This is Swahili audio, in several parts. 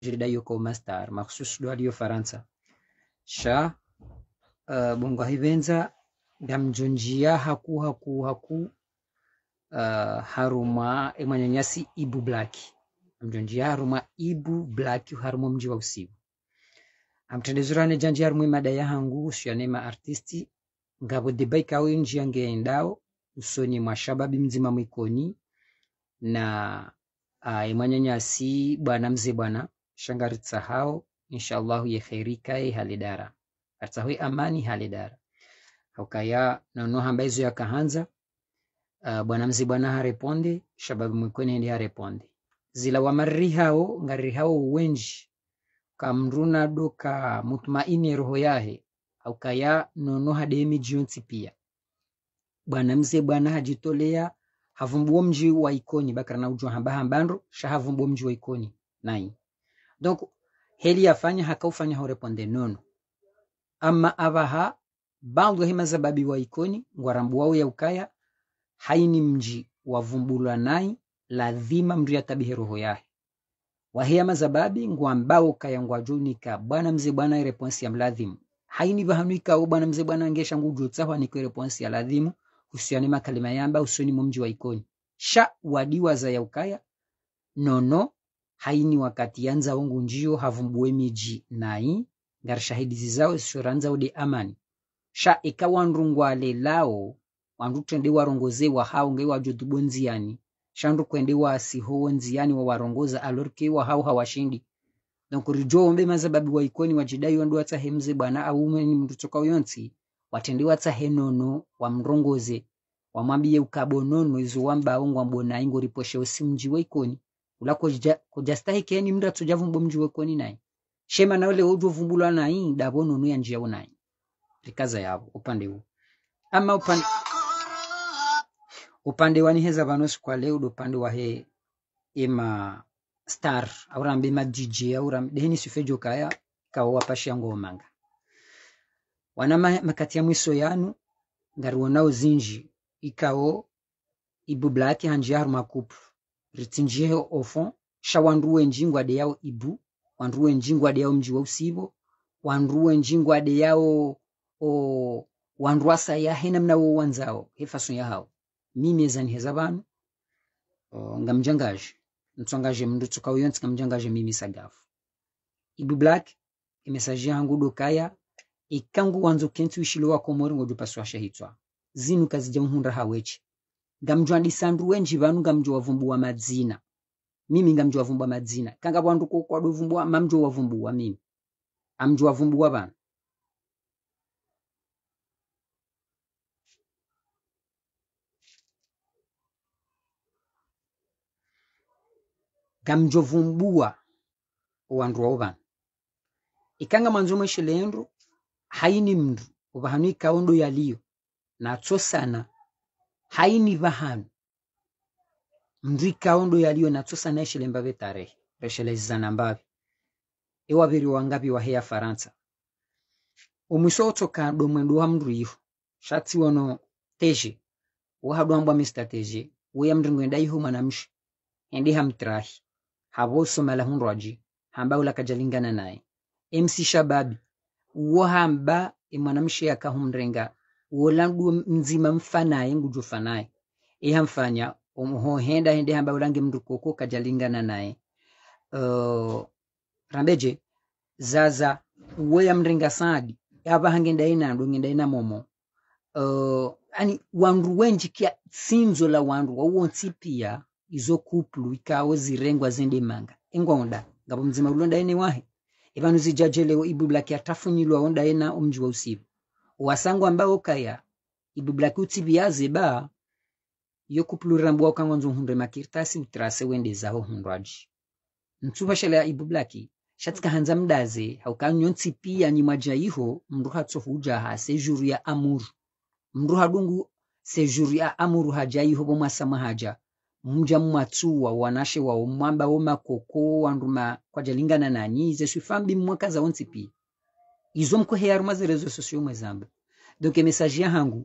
ilidaiwa kuwa star makhsus dwaliyo faransa sha uh, bongo hivenza ndamjonjia haku haku haku uh, haruma emanyanyasi ibu blaki amjonjia haruma ibu blaki haruma mji wa usibu amtendezurane janji harumwe mada ya hangu ma artisti ngavo debaikawe njia endao usoni mwa shababi mzima mwikoni na uh, emanyanyasi bwana mzee bwana shangardsa hao inshallahu yekherikaye halidara artsahoy amani halidara no hambezo ya kahanza uh, bwana mzi bwana hareponde shababu mwikweni hendi hareponde zila wa marihao ngarri hao wenji kamruna do mutmaini roho yahe no no hademi jionsi pia bwana mzi bwana hajitolea havumbuo mji wa ikoni bakara na ujua hamba hambandro shahavumbuo mji wa ikoni nai donc heri afanye hakaufanya horeponde nono ama avaha bandu hima zababi wa ikoni ngwarambu wao ya ukaya haini mji wavumbulwa nai lazima mndu yatabihe roho yahe wahia mazababi ngwambao kaya ngwajunika bwana mzee bwana response ya mladhimu haini vahanuika au bwana mzee bwana ngesha ngujutsahwa niko response ya ladhimu husiani makalima yamba usoni mumji wa ikoni sha wadiwa za ya ukaya nono haini wakati yanza wangu njiyo havumbuemiji nai ngar shahidi zao shoranza ude amani sha eka ikawa nrungwale lao wandu twende warongoze wa hao nge wajodubo nziani shandu kwende wa wasihowo nziani wa warongoza alorke wa wahao hawashindi nonkurijo ombe mazababu ikoni wajidai wandu watsahemze bwana aumeni mndu toka uyonsi watendiwa tsahenono wamrongoze wamwambiye ukabonono izo wambao ngwambonai ngoriposhe usimji ikoni ula stahi keni ulakojastahikeni mnda tujavumba mji wekoni nai shema na ule naole ujovumbulwa nai davonunu ya njia unai rikaza yavo upande huu ama upande upande waniheza vanosi kwa leo upande wa he ima star aurambe ma dj auram deni sifejo kaya kawa wapashi kawapashia ngomanga wana makati ya mwiso yanu ngariwonao zinji ikao ibublaki hanji yarumakupu ritinjieho ofon shawanruwe njingwade yao ibu wanruwe njingwade yao mji wa usibo wanruwe njingwade yao o wanrwasa ya henamna wo wanzao hefaso yahao mimezani heza vanu ngamjangaje mtswangaje mndu tsukauyo ntsikamjangaje mimi sagafu ibu black emesaje yangu dokaya ikangu e wanzo kentsi ushilo wako mori ngodupaswasha hitwa zinu kazija unhunda hawechi ngamjwa ndisandue nji vanu madzina mimi ngamjwa wavumbua madzina kanga vandu kokwadovumbua mamjwa wavumbua mimi amjwa wavumbua vanu ngamjovumbua owandu wao vanu ikanga mwanzo mweshe lendo haini mndu uvahanu ikaondo yaliyo natsosana haini hanu mnzika ondo yaliyo natsosa naeshilembabe tarehe reshelezizana mbabe ewaviri wangapi waheya faransa omwiso otsoka domwendo wa mndu iho shatsiwono teje wahadwambwa mr teje weya mndingo enda iho mwanamshi endi hamtrahi havosomala hunrwaji hamba ulakajalingana naye mc shababi uwo hamba emwanamshi yakahumrenga wola mzima mfanaye nguju fanaye ihamfanya hohenda hende hamba ulange mndu koko kajalingana naye uh, rambeje zaza uweya mringa sadi ava hangenda inandu ngenda na momo uh, ani wandu wenji kia sinzo la wandu wauwonsi pia izo kuplu ikawo zirengwa zende zendemanga engwaonda ngapo mzima ulonda ene wahe evanu zijajelewo ibu kia atafunyilwa onda ena omji wa usivu wasangwa mba okaya ibublaku tibiaze ba yokuplura mbwa ukangonza hundu makirtasi utirase wendezaho hundwaji ntsuva shala ibublaki shatikahanza mdaze haukanyonsi pia nyimwaja iho mndu hatsohujaha sejuru ya amuru mndu hadungu sejuru ya amuru haja iho bomwasama haja mja mwatsuwa wanashe wao mwamba womakoko wanduma kwajalingana nanyi zeswifambi mmwakaza onsi pia Ils ont cohérent les réseaux sociaux, par exemple. Donc, hangu messages yangu,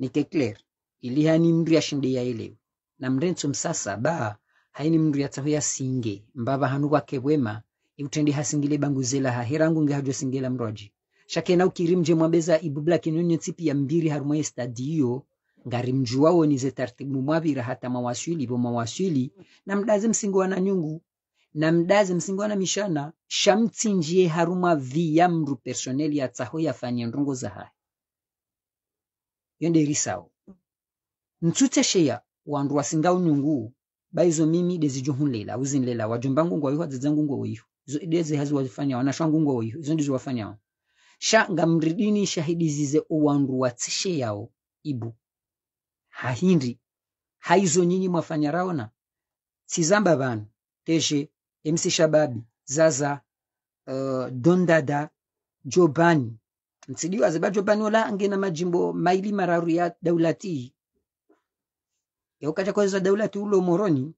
nike clear. Iliha ni mdu ya yaelewe. Na mrenzo msasa ba, haini mdu ya singe. Mbaba hanu wake wema, iutende hasingile banguzela haherangu nge hajo singela mroji. shake na Shakena ukirimje mwabeza ibubla kinyonyo tipi ya mbiri harumwe stadio, ngarimjuwao nize tartibu mwabira hata mawasuli bo mawasuli na mdaze msingo wa nanyungu na mdazi mdaze msingwanamishana shamtsinjiye haruma vi ya mru personeli ya ya za yatsaho yafanye ndungu zahayi yonderisawo ntsutsesheya wandu wasinga unyungu baizo mimi dezi lela, dezijohunlela lela, wajomba ngungwa wiho adzadza ngungwa wiho zo idezi hazi wafanya wana shwa ngungwa wiho zo ndizo wafanya wana sha nga mridini shahidi zize ngamridini shahidizize uwandu tse yao ibu hahindi haizo nyinyi mwafanya raona Tizamba banu teshe MC Shababi, Zaza, uh, Dondada, Jobani mtsidiwa ziba Jobani ola ngena majimbo maili mararu ya daulati yaukacha kweza daulati ulo moroni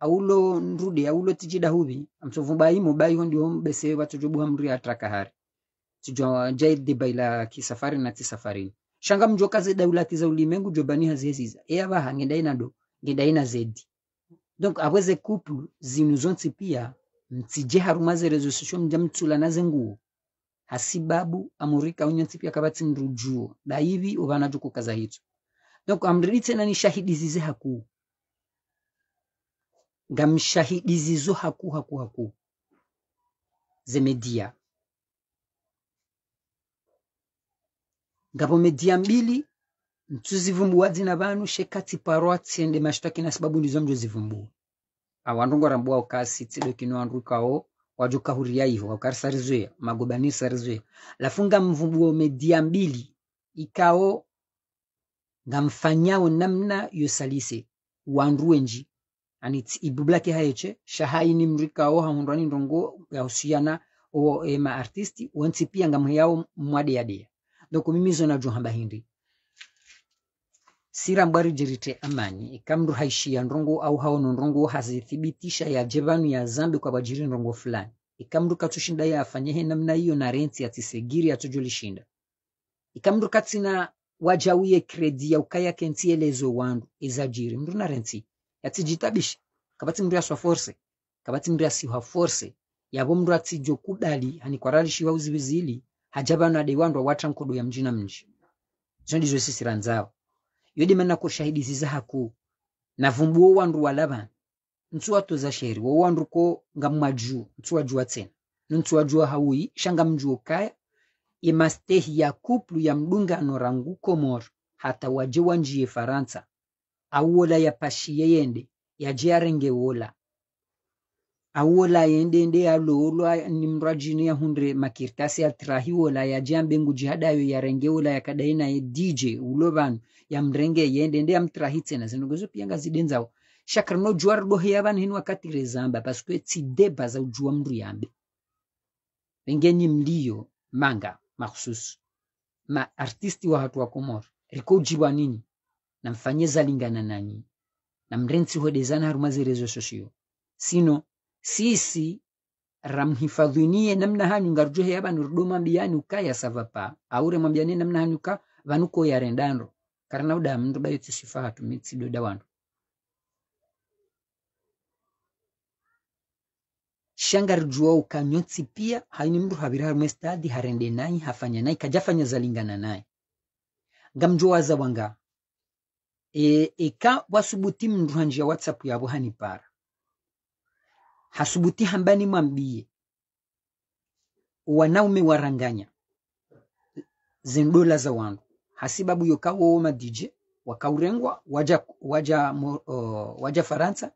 aulo nrude aulo tijida hubi Amsofumba imo, bayi hondi amsovumbai bese watu jubu watojobuha ya trakahari. hari jai deba ila kisafari na tisafari. shanga mjoka mjokaze daulati za ulimengu Jobani haziziza eya baha ngenda inado ngenda ina zedi donc aweze couple zinu zonse pia mtije harumaze rezo sosio mja mtsula naze nguo hasibabu amurika unyo pia kabati nrujuo da hivi ubanajo kukaza hitu donc amriri tena ni shahidi zize haku ngamshahidi zizo haku haku haku zemedia ngapo media mbili mtsuzivumbua dzina vanu shekatsi parwa tsiende mashtaki na sababu ndizo mjozivumbua awandongora mbua ukasi tsidokino andrukawo wajokahuria hivo wakarisarizuya magobani sarizuya lafunga mvumbuo media mbili ikao ngamfanyao namna yosalise wandruwe nji ani ibublake hayeche shahai ni mrikao hahundwani ndongo yahusiana o ema artisti wonsi pia ngamheyao mwadeadea doko mimizo zona juhamba hindi sirambwarijirite amanyi ikamru haishia nrongo au haono nrongo hazithibitisha ya jevanu ya zambi kwa bajiri nrongo fulani ikamru katushinda ya afanyehe namna iyo na renti ya atisegiri atujulishinda ikamru katina wajawiye kredi ya ukaya kenti elezo wandu ezajiri mru na renti yatijitabisha kabati mru yaswa force kabati mru yasiwa forse yavo mru atijo kudali hanikwaralishiwa uziwizili hajabanu adewandwa watra mkodo ya mji na mji zo ndizo sisiranzao yodima nakoshahidisizahaku navumbu wowandu walava ntsuwatoza sheri wandu ko ngamwaju ntsuwajua tsena nuntsuwajua shanga shangamjuo kaya imastehi ya kuplu ya mdungano rangu komoro hata waje wanjiye faransa auwola pashiye yende yaje arenge wola awola yende nde alowolwa nimrajini yahunre makirtasi atrahi wola yajambe ngujihadayo yarenge wola yakadaina ye dj ulo vanhu yamrenge yende nde yamtrahi tsena zinogezo piyanga zidenzawo shakara nojua ridoheya vanhu heni wakatire zamba pasikwe tsideba za ujua mndu yambe rengenyi mliyo manga makhususu ma artisti wa hatu wa komoro rikoujibwa nini namfanye zalingana nanyi namrensi hodezana harumazerezo shoshiyo sino sisi ramhifadhinie namna hanyu ngarujuhe aba nurduma biyani ukaya savapa aure mwambiane namna hanyu ka vanuko ya rendanro karna uda mndu dayo tsisifa hatumitsi doda wandu shangarjua ukanyotsi pia haini mndu habira harume stadi harende nai hafanya nai kajafanya zalingana nai ngamjua waza wanga e, eka wasubuti mndu hanjia whatsapp yavo hanipara hasubuti hambani mwambie wanaume waranganya zindola za wangu hasibabu yokawooma dj wakaurengwa waja, waja, uh, waja faransa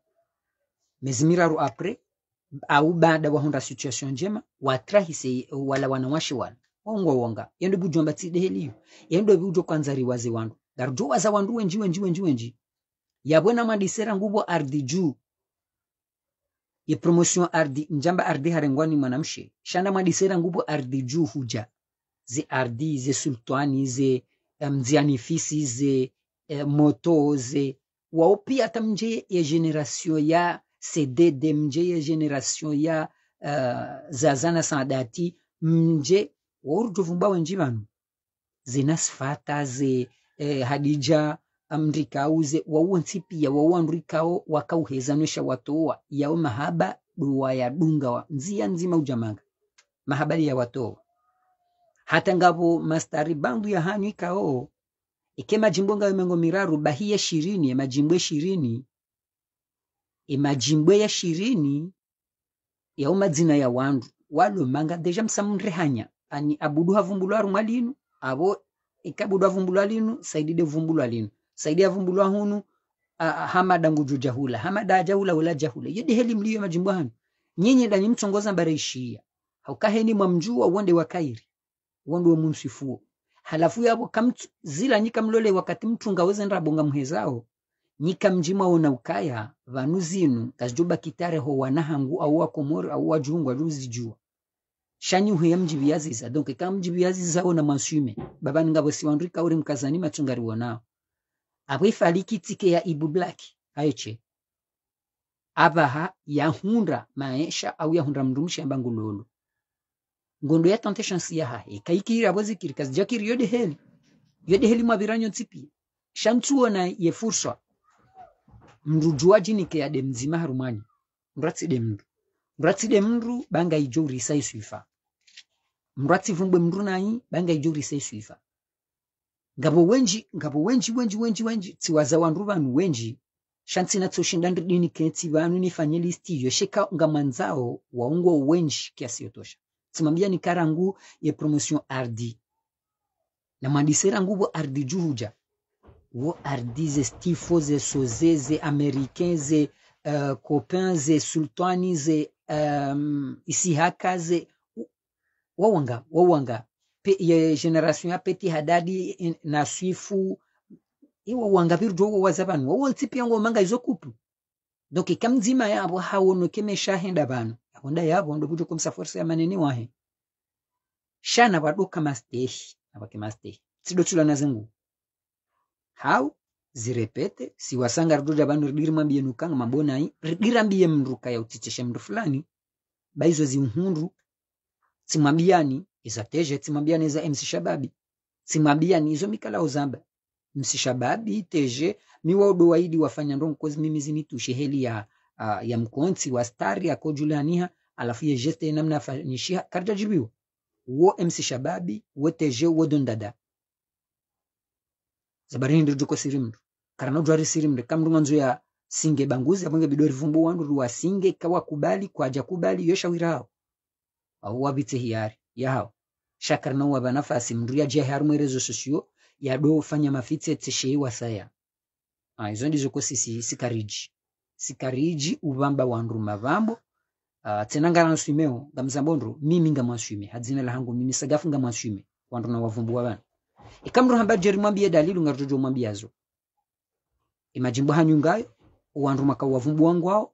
miezi miraru apre au baada wahonda situation njema watrahise wala wanawashi wana wongo wonga yendo bujomba tsideheliyo yendo bujo kwanza riwaze wandu garjo waza wandu wenji wenji wenji wenji yabona madisera ngubo ardhi juu ye promotion ardi njamba ardi harengwani mwanamshe shanda mwadisera ngupo ardi juu huja ze ardi ze sultani ze mzianifisi ze e, moto ze wao pia hata mje ya generation ya cdd mje ya generation ya uh, e, zazana sadati mje waurutuvumba wenji vanu zinasfata ze eh, hadija amrika auze waua nsipiya waua nrikao wakauhezanwesha watoa yao mahaba duwa ya wayadungawa nzia nzima ujamanga mahabali ya watoa hata ngavo mastari bandu ya hanyu ikao ike majimbo ngayo mengo miraru bahiya shirini ya majimbo shirini imajimbo e ya shirini yao madzina ya wandu walomanga deja msamrehanya ani abudu havumbulwaru mwalinu avo ikabudu havumbulwa linu saidide vumbulwa linu saidia vumbulwa hunu hamada nguju jahula hamada jahula wala jahula yedi heli mliyo majimbo majimbuhanu nyinyi danyi mchongoza mbareishia haukaheni mwamjua uonde wa kairi uonde mumsifuo halafu yabo kamtu zila nyika mlole wakati mtu ngaweze bonga mhezao nyika mjima ona ukaya vanu zinu kazjuba kitare ho wanahangu au wakomori au wajungwa juzijua shanyu huya mji za donke kama mji biaziza ona masume baba ngabo siwandrika uri mkazani matungari wonao faliki tike ya ibu blaki ayeche ya yahunda maesha au ya yahunda mrumishi amba ngulolo ngondo ya tante temptation si yaha ekaikira bozikiri jakiri yode heli yode heli mwaviranyo tsipi shantuona ye fursa mrujuaji nikeya demzima harumani mratsi demndu mratsi demndu banga ijo risai suifa mratsi vumbwe mndu nayi banga ijo risai suifa ngapo wenji ngapo wenji wenji wenji wenji tsiwaza wandu vanhu wenji shantsi natsoshinda ndiri dini ketsi vanu nifanye listi yoshe ngamanzao waungwa wenji kiasi yotosha ni karangu ye promotion ardi na mwadiserangu wo ardi juhuja wo ardi ze stifo ze soze ze americain ze uh, copain ze sultani ze um, isihaka ze wawanga wawanga generation ya peti hadadi na swifu iwo wangaviri dogo waza vanhu wawoltsipi yango manga izokupu donc ikamdzima yavo hawonokemeshahenda vanhu avonda yavo ndokuti komsaforisa manene wahe shana vadoka mastehi avake mastehi tsidotula nazenguwa how zirepete siwasanga ridoda vanhu ridirimwa bienukanga mabonai ridirambie mnduka ya utichesha mndu fulani baizo zinhundu simwabiani izateje tsimwambia MC Shababi tsimwambia nizo mikala uzamba MC msishababi iteje miwaudo waidi wafanya ndongo kozi mimi zinitushe heli ya uh, ya mkonsi wa stari ako julaniha alafu ye jeste namna karja jibiwa wo MC Shababi wo teje wo dondada zabarini ndio juko sirimndu karana dwari sirimndu kamndunga nzu ya singe banguzi ya mwenge bidori vumbu wandu ruwa singe kawa kubali kwa ajakubali yosha wirao au wabitse hiari yao shakar na shakarna waba nafasi mndu yajaharu mwerezo sosio ya do fanya mafite mafitse wa wasaya ah, izo ndizo ko sisi sikariji sikariji ubamba wandu mavambo ah, tena ngana swimeo ngamzambondro mimi ngamwaswime hadzina la hangu mimi sagafu ngamwaswime wandu na wavumbu bana ikamru hamba jeri mwambie dalilu ngarujojo mwambiazo imajimbo e hanyu ngayo wandu makawavumbu wangu wao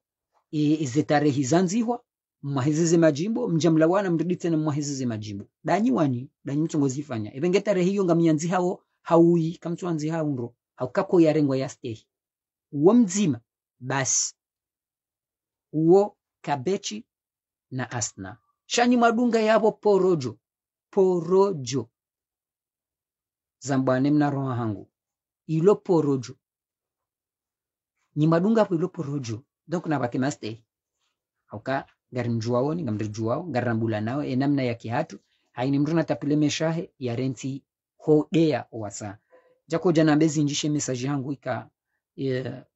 ize e, e tarehi zanzihwa mwahizizi majimbo mjamla wana mridite na mwahizizi majimbo danyi wani danyi mchongozifanya ivenge tarehe hiyo ngamiyanzi hao hauyi kamchwanzi haunro haukako yarengwa ya ya stehi uo mzima basi uo kabechi na asna shani madunga yavo porojo porojo zambane mna roha hangu ilo porojo ni madunga apo ilo porojo donc navakimastehi auka garnjuawoni gamrjuwaw garran bulanaw e namna ya kihatu haini mruna tapile meshahe ya renti ho dea wasa jako jana bezi njishe message yangu ika e,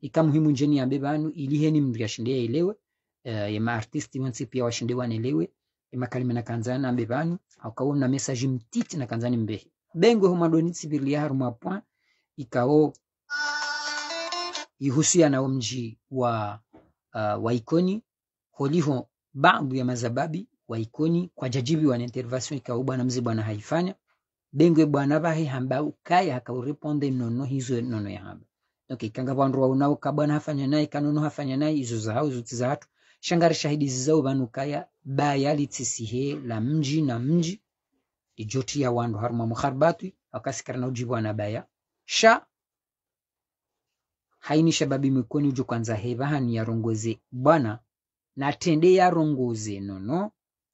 ika muhimu njeni ya bebanu iliheni mndu yashinde elewe e, ya maartisti wansi pia wa washinde wanelewe makalima na kanzana bebanu kawo na mesaji mtiti na kanzani mbehi bengwe homadoni sibiliyaharu mapwa ikawo ihusia na mji wa uh, wa ikoni holiho baadhi ya mazababi wa ikoni kwa jajibi wa intervention ikao bwana mzee bwana haifanya dengwe bwana bahi hamba ukaya akaureponde nono hizo nono ya hamba donc ikanga bwandu waunao ka bwana hafanya naye kanono hafanya naye hizo za hao hizo za watu shangari shahidi zao bwana ukaya ba yali tisihe la mji na mji ijoti ya wandu harma mukharbati akasikana ujibu anabaya sha haini shababi mikoni uju kwanza heba hani ya rongoze bwana natendea rongoze nono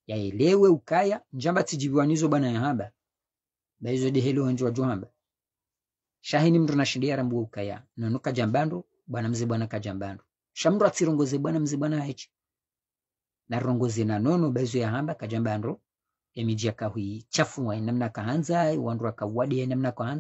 yaelewe ukaya njamba tijibiwanizo bwana yahamba baizo dehelo nje wajua hamba shahini mndu nashindia rambua ukaya nono kajambandu bwana mzee bwana kajambandu shamndu atsirongoze bwana mzee bwana haichi hechi narongoze na nono baizo yahamba kajambandu emijia kahui chafu wa namna kahanza wandu akawadi namna kahanza